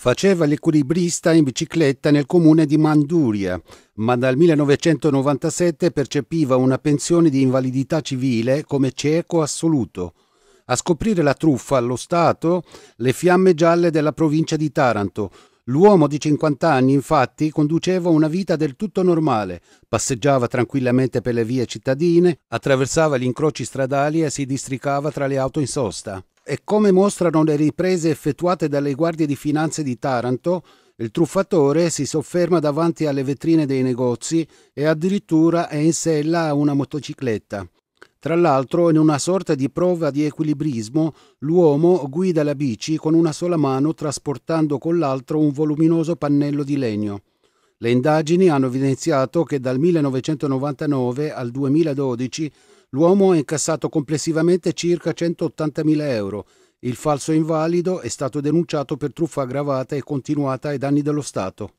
Faceva l'equilibrista in bicicletta nel comune di Manduria, ma dal 1997 percepiva una pensione di invalidità civile come cieco assoluto. A scoprire la truffa allo Stato, le fiamme gialle della provincia di Taranto. L'uomo di 50 anni, infatti, conduceva una vita del tutto normale, passeggiava tranquillamente per le vie cittadine, attraversava gli incroci stradali e si districava tra le auto in sosta e come mostrano le riprese effettuate dalle guardie di finanze di Taranto, il truffatore si sofferma davanti alle vetrine dei negozi e addirittura è in sella a una motocicletta. Tra l'altro, in una sorta di prova di equilibrismo, l'uomo guida la bici con una sola mano trasportando con l'altro un voluminoso pannello di legno. Le indagini hanno evidenziato che dal 1999 al 2012 l'uomo ha incassato complessivamente circa 180.000 euro. Il falso invalido è stato denunciato per truffa aggravata e continuata ai danni dello Stato.